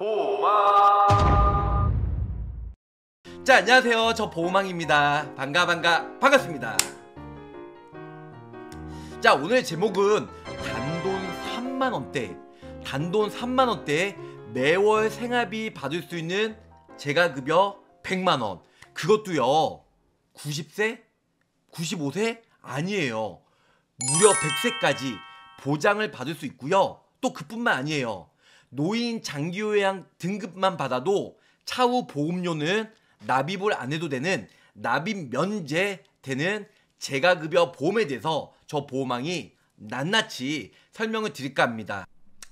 보망자 안녕하세요 저 보호망입니다 반가 반가 반갑습니다 자 오늘 제목은 단돈 3만원대 단돈 3만원대 매월 생활비 받을 수 있는 재가급여 100만원 그것도요 90세? 95세? 아니에요 무려 100세까지 보장을 받을 수 있고요 또 그뿐만 아니에요 노인 장기요양 등급만 받아도 차후 보험료는 납입을 안 해도 되는 납입 면제되는 재가급여 보험에 대해서 저 보험왕이 낱낱이 설명을 드릴까 합니다.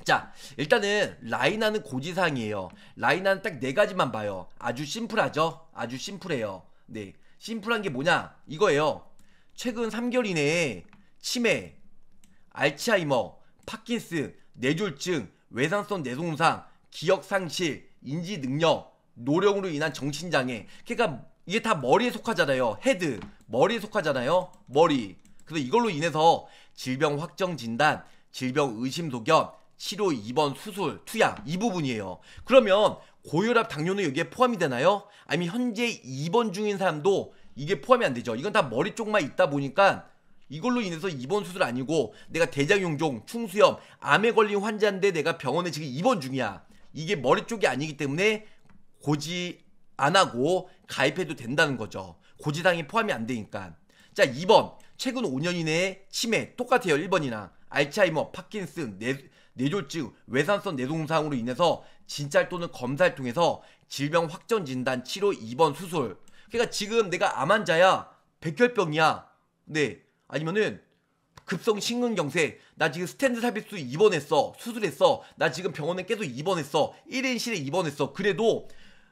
자, 일단은 라인하는 고지사항이에요. 라인하는 딱 네 가지만 봐요. 아주 심플하죠? 아주 심플해요. 네. 심플한 게 뭐냐? 이거예요. 최근 3개월 이내에 치매, 알츠하이머, 파킨슨, 뇌졸증, 외상성 뇌손상 기억상실, 인지능력, 노령으로 인한 정신장애 그러니까 이게 다 머리에 속하잖아요 헤드 머리에 속하잖아요 머리 그래서 이걸로 인해서 질병 확정 진단 질병 의심 소견 치료 입원 수술 투약 이 부분이에요 그러면 고혈압 당뇨는 여기에 포함이 되나요? 아니면 현재 입원 중인 사람도 이게 포함이 안 되죠 이건 다 머리 쪽만 있다 보니까 이걸로 인해서 입원 수술 아니고 내가 대장용종, 충수염, 암에 걸린 환자인데 내가 병원에 지금 입원 중이야. 이게 머리 쪽이 아니기 때문에 고지 안 하고 가입해도 된다는 거죠. 고지당이 포함이 안 되니까. 자, 2번. 최근 5년 이내에 치매 똑같아요. 1번이나 알츠하이머, 파킨슨, 뇌, 뇌졸증 외산성 뇌동상으로 인해서 진찰 또는 검사를 통해서 질병 확정 진단, 치료, 입원, 수술. 그러니까 지금 내가 암환자야, 백혈병이야. 네, 아니면은 급성 심근경색, 나 지금 스탠드 삽입수 입원했어, 수술했어, 나 지금 병원에 계속 입원했어, 1인실에 입원했어. 그래도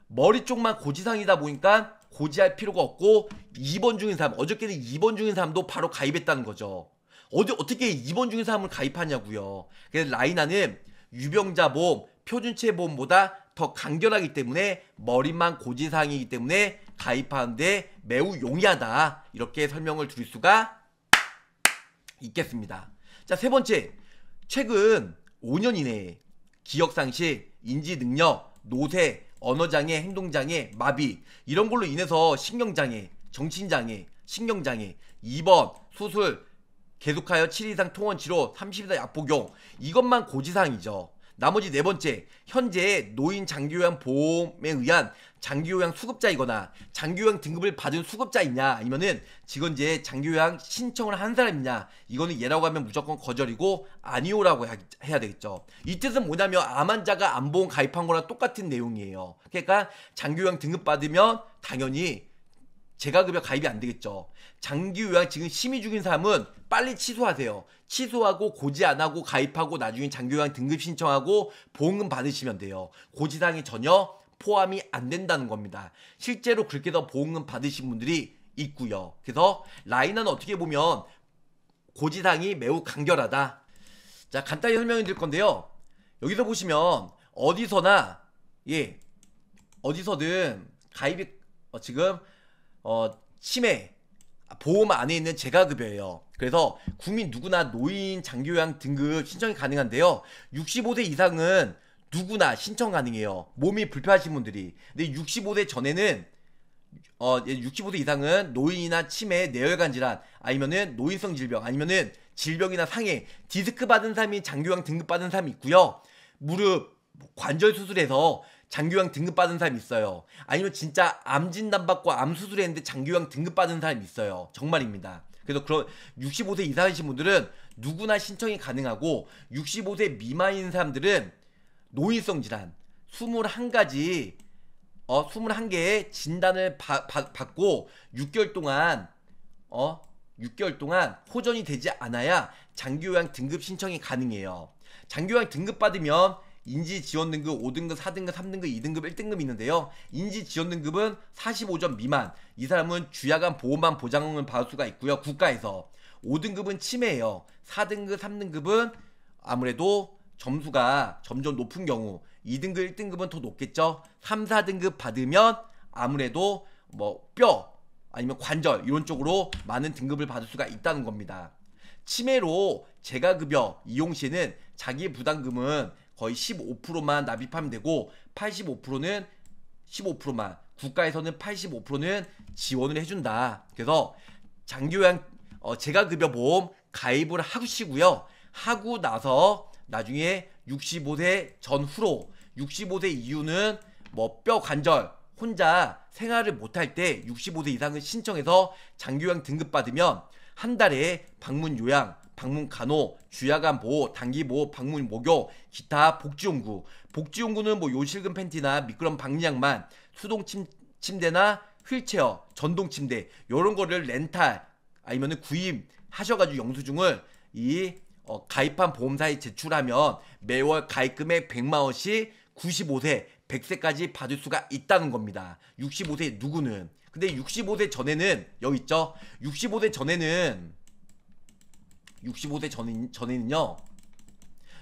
머리 쪽만 고지상이다 보니까 고지할 필요가 없고 입원 중인 사람, 어저께는 입원 중인 사람도 바로 가입했다는 거죠. 어디 어떻게 입원 중인 사람을 가입하냐고요. 그래서 라이나는 유병자 보험, 표준체 보험보다 더 간결하기 때문에 머리만 고지상이기 때문에 가입하는데 매우 용이하다. 이렇게 설명을 드릴 수가 있겠습니다. 자, 세 번째. 최근 5년 이내에 기억상실, 인지능력, 노쇠, 언어장애, 행동장애, 마비 이런 걸로 인해서 신경장애, 정신장애, 신경장애, 입원, 수술, 계속하여 7 이상 통원치료, 30일 약복용 이것만 고지사항이죠. 나머지 네 번째, 현재 노인 장기요양 보험에 의한 장기요양 수급자이거나 장기요양 등급을 받은 수급자이냐 아니면은 직원제 장기요양 신청을 한 사람이냐 이거는 예라고 하면 무조건 거절이고 아니오라고 해야 되겠죠 이 뜻은 뭐냐면 암환자가 암보험 가입한 거랑 똑같은 내용이에요 그러니까 장기요양 등급 받으면 당연히 제가급여 가입이 안 되겠죠. 장기 요양 지금 심의 중인 사람은 빨리 취소하세요. 취소하고 고지 안 하고 가입하고 나중에 장기 요양 등급 신청하고 보험금 받으시면 돼요. 고지사항이 전혀 포함이 안 된다는 겁니다. 실제로 그렇게 해서 보험금 받으신 분들이 있고요. 그래서 라인은 어떻게 보면 고지사항이 매우 간결하다. 자, 간단히 설명해 드릴 건데요. 여기서 보시면 어디서나 예 어디서든 가입이 어, 지금 어, 치매 아, 보험 안에 있는 재가급여예요. 그래서 국민 누구나 노인 장기요양 등급 신청이 가능한데요. 65세 이상은 누구나 신청 가능해요. 몸이 불편하신 분들이. 근데 65세 전에는 어 65세 예, 이상은 노인이나 치매, 내혈관 질환, 아니면은 노인성 질병, 아니면은 질병이나 상해, 디스크 받은 사람이 장교양 등급 받은 사람이 있고요. 무릎 뭐 관절 수술해서 장교양 등급 받은 사람 있어요. 아니면 진짜 암 진단 받고 암 수술했는데 장교양 등급 받은 사람 있어요. 정말입니다. 그래서 그런 65세 이상이신 분들은 누구나 신청이 가능하고 65세 미만인 사람들은 노인성 질환 21가지 어 21개의 진단을 바, 바, 받고 6개월 동안 어 6개월 동안 호전이 되지 않아야 장교양 등급 신청이 가능해요. 장교양 등급 받으면 인지 지원 등급 5등급, 4등급, 3등급, 2등급, 1등급 있는데요. 인지 지원 등급은 45점 미만. 이 사람은 주야간 보호만 보장을 받을 수가 있고요. 국가에서 5등급은 치매예요. 4등급, 3등급은 아무래도 점수가 점점 높은 경우 2등급, 1등급은 더 높겠죠. 3, 4등급 받으면 아무래도 뭐 뼈 아니면 관절 이런 쪽으로 많은 등급을 받을 수가 있다는 겁니다. 치매로 재가급여 이용 시에는 자기 부담금은 거의 15%만 납입하면 되고 85%는 15%만 국가에서는 85%는 지원을 해준다. 그래서 장기요양 어, 재가급여 보험 가입을 하시고요. 하고 나서 나중에 65세 전후로 65세 이후는 뭐뼈 관절 혼자 생활을 못할 때 65세 이상을 신청해서 장기요양 등급 받으면 한 달에 방문 요양 방문 간호, 주야간 보호, 단기 보호, 방문 목욕, 기타 복지 용구. 복지 용구는 뭐 요실금 팬티나 미끄럼 방지 양만, 수동 침, 침대나 휠체어, 전동 침대 요런 거를 렌탈 아니면 구입 하셔가지고 영수증을 이 어, 가입한 보험사에 제출하면 매월 가입금액 100만 원씩 95세, 100세까지 받을 수가 있다는 겁니다. 65세 누구는 근데 65세 전에는 여기 있죠. 65세 전에는 65세 전인, 전에는요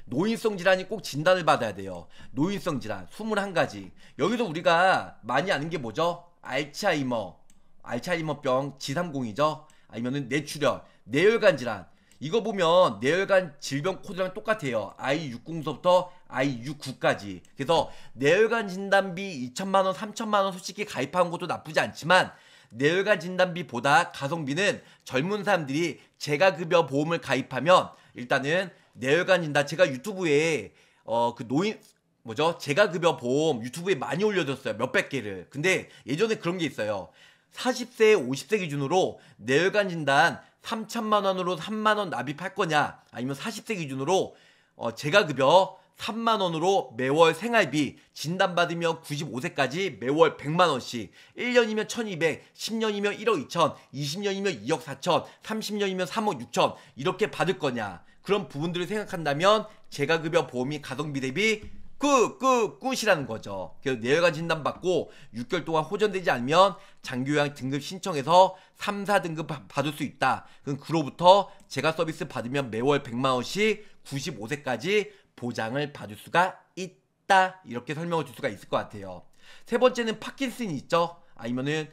노인성 질환이 꼭 진단을 받아야 돼요 노인성 질환 21가지 여기서 우리가 많이 아는 게 뭐죠? 알츠하이머 알츠하이머병 G30이죠 아니면은 뇌출혈 뇌혈관 질환 이거 보면 뇌혈관 질병 코드랑 똑같아요. I60서부터 I69까지. 그래서 뇌혈관 진단비 2천만원, 3천만원 솔직히 가입하는 것도 나쁘지 않지만 내열과 진단비보다 가성비는 젊은 사람들이 제가 급여 보험을 가입하면 일단은 내열관 진단 제가 유튜브에 어 그 노인 뭐죠? 제가 급여 보험 유튜브에 많이 올려줬어요. 몇백 개를. 근데 예전에 그런 게 있어요. 40세, 50세 기준으로 내혈관 진단 3천만 원으로 3만 원 납입할 거냐? 아니면 40세 기준으로 어 제가 급여 3만 원으로 매월 생활비 진단받으면 95세까지 매월 100만 원씩 1년이면 1200, 10년이면 1억 2천, 20년이면 2억 4천, 30년이면 3억 6천 이렇게 받을 거냐? 그런 부분들을 생각한다면 재가급여 보험이 가성비 대비 끝, 끝, 굿이라는 거죠. 그래서 내혈관 네 진단받고 6개월 동안 호전되지 않으면 장교양 등급 신청해서 3, 4등급 받을 수 있다. 그럼 그로부터 재가 서비스 받으면 매월 100만원씩 95세까지 보장을 받을 수가 있다. 이렇게 설명을 줄 수가 있을 것 같아요. 세 번째는 파킨슨이 있죠. 아니면은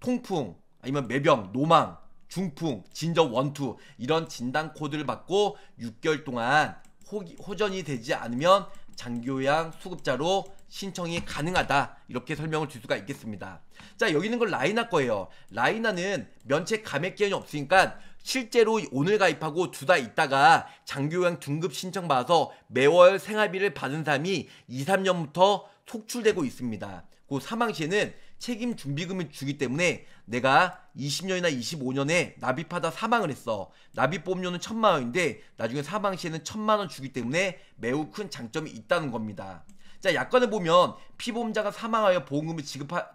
통풍, 아니면 매병, 노망, 중풍, 진저 원투 이런 진단 코드를 받고 6개월 동안 호, 전이 되지 않으면 장교양 수급자로 신청이 가능하다 이렇게 설명을 줄 수가 있겠습니다. 자 여기 있는 걸 라이나 거예요. 라이나는 면책 감액 기한이 없으니까 실제로 오늘 가입하고 두 달 있다가 장교양 등급 신청 받아서 매월 생활비를 받은 사람이 2, 3년부터 속출되고 있습니다. 그 사망 시에는 책임 준비금을 주기 때문에 내가 20년이나 25년에 납입하다 사망을 했어. 납입보험료는 천만 원인데 나중에 사망 시에는 천만 원 주기 때문에 매우 큰 장점이 있다는 겁니다. 자, 약관을 보면 피보험자가 사망하여 보험금을 지급하,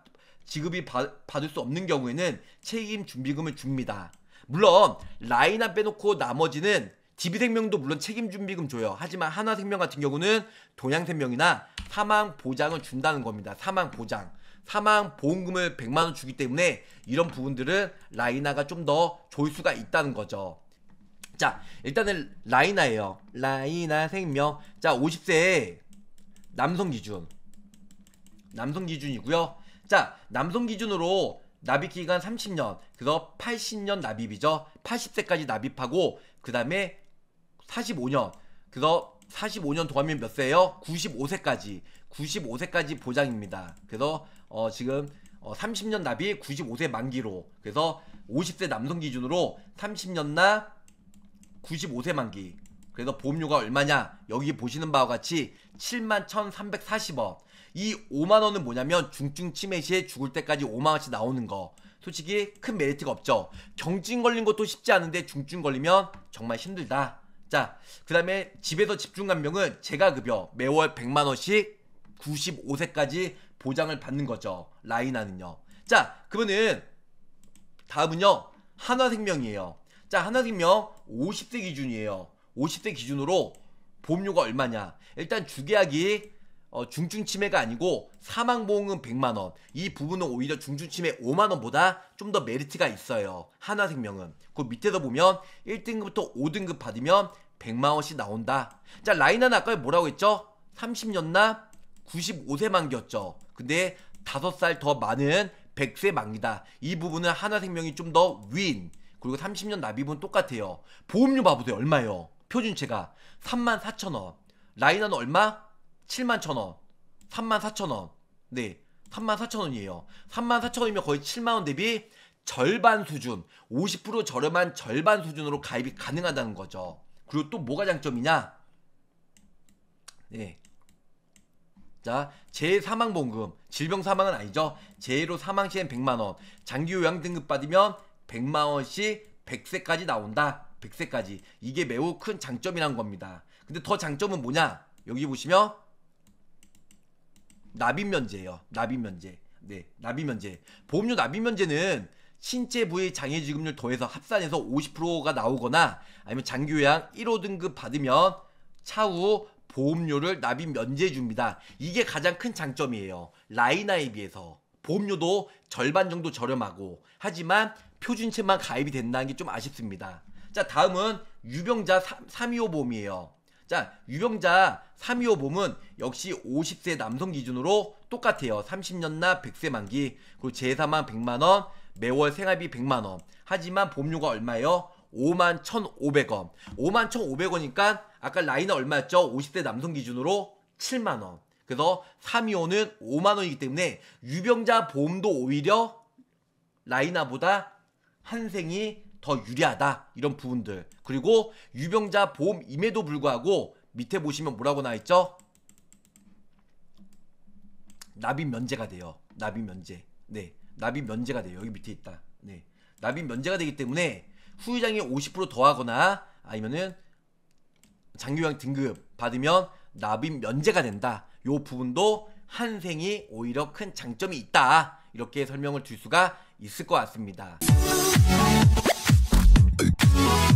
지급이 받, 받을 수 없는 경우에는 책임 준비금을 줍니다. 물론 라인안 빼놓고 나머지는 DB생명도 물론 책임준비금 줘요. 하지만 한화생명 같은 경우는 동양생명이나 사망보장을 준다는 겁니다. 사망보장. 사망보험금을 100만원 주기 때문에 이런 부분들은 라이나가 좀 더 좋을 수가 있다는 거죠. 자, 일단은 라이나예요. 라이나 생명. 자, 50세 남성 기준. 남성 기준이고요. 자, 남성 기준으로 납입 기간 30년, 그래서 80년 납입이죠. 80세까지 납입하고 그 다음에 45년, 그래서 45년 동안면 몇 세예요? 95세까지, 95세까지 보장입니다. 그래서 어, 지금 어, 30년 납입 95세 만기로, 그래서 50세 남성 기준으로 30년 나 95세 만기. 그래서 보험료가 얼마냐? 여기 보시는 바와 같이 71,340원. 이 5만 원은 뭐냐면 중증 치매 시에 죽을 때까지 5만 원씩 나오는 거. 솔직히 큰 메리트가 없죠. 경증 걸린 것도 쉽지 않은데 중증 걸리면 정말 힘들다. 자, 그 다음에 집에서 집중간병은 제가급여 매월 100만원씩 95세까지 보장을 받는 거죠. 라인하는요 자, 그러면은 다음은요. 한화생명이에요. 자, 한화생명 50세 기준이에요. 50세 기준으로 보험료가 얼마냐. 일단 주계약이 어, 중증 치매가 아니고 사망 보험금 100만 원. 이 부분은 오히려 중증 치매 5만 원보다 좀 더 메리트가 있어요. 하나생명은. 그 밑에서 보면 1등급부터 5등급 받으면 100만 원씩 나온다. 자, 라이나는 아까 뭐라고 했죠? 30년 나 95세 만기였죠. 근데 5살 더 많은 100세 만기다. 이 부분은 하나생명이 좀 더 윈. 그리고 30년 납입은 똑같아요. 보험료 봐보세요. 얼마요? 표준체가 34,000원. 라이나는 얼마? 7만 천원 3만 4천원 네 3만 4천원이에요 3만 4천원이면 거의 7만원 대비 절반 수준 50% 저렴한 절반 수준으로 가입이 가능하다는 거죠 그리고 또 뭐가 장점이냐 네. 자, 재사망보험금, 질병사망은 아니죠. 재해로 사망 시엔 100만원, 장기요양 등급 받으면 100만원씩 100세까지 나온다. 100세까지. 이게 매우 큰 장점이란 겁니다. 근데 더 장점은 뭐냐? 여기 보시면 납입 면제예요. 납입 면제. 네, 납입 면제. 보험료 납입 면제는 신체 부위 장애 지급률 더해서 합산해서 50%가 나오거나 아니면 장교양 1호 등급 받으면 차후 보험료를 납입 면제해 줍니다. 이게 가장 큰 장점이에요. 라이나에 비해서 보험료도 절반 정도 저렴하고 하지만 표준체만 가입이 된다는 게 좀 아쉽습니다. 자 다음은 유병자 3, 325 보험이에요. 자, 유병자 325 몸은 역시 50세 남성 기준으로 똑같아요. 30년나 100세 만기, 그리고 재산만 100만원, 매월 생활비 100만원. 하지만 보험료가 얼마예요? 5만 1,500원. 5만 1,500원이니까 아까 라인은 얼마였죠? 5 0세 남성 기준으로 7만원. 그래서 325는 5만원이기 때문에 유병자 보험도 오히려 라이나보다 한생이 더 유리하다 이런 부분들 그리고 유병자 보험임에도 불구하고 밑에 보시면 뭐라고 나와있죠? 납입 면제가 돼요 납입 면제 네 납입 면제가 돼요 여기 밑에 있다 네 납입 면제가 되기 때문에 후유장이 50% 더하거나 아니면은 장기요양 등급 받으면 납입 면제가 된다 요 부분도 한생이 오히려 큰 장점이 있다 이렇게 설명을 드릴 수가 있을 것 같습니다 you.